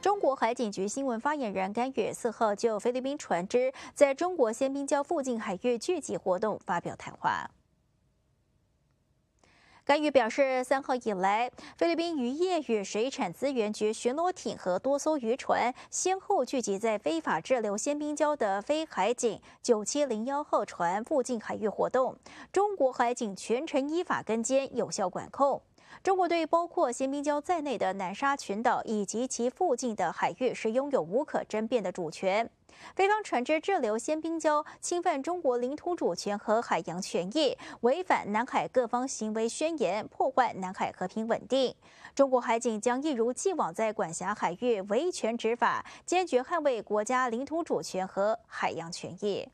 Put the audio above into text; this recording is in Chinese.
中国海警局新闻发言人甘雨四号就菲律宾船只在中国仙滨礁附近海域聚集活动发表谈话。甘雨表示，三号以来，菲律宾渔业与水产资源局巡逻艇和多艘渔船先后聚集在非法滞留仙滨礁的非海警九七零幺号船附近海域活动，中国海警全程依法跟监，有效管控。中国对包括仙兵礁在内的南沙群岛以及其附近的海域是拥有无可争辩的主权。菲方船只滞留仙宾礁，侵犯中国领土主权和海洋权益，违反南海各方行为宣言，破坏南海和平稳定。中国海警将一如既往在管辖海域维权执法，坚决捍卫国家领土主权和海洋权益。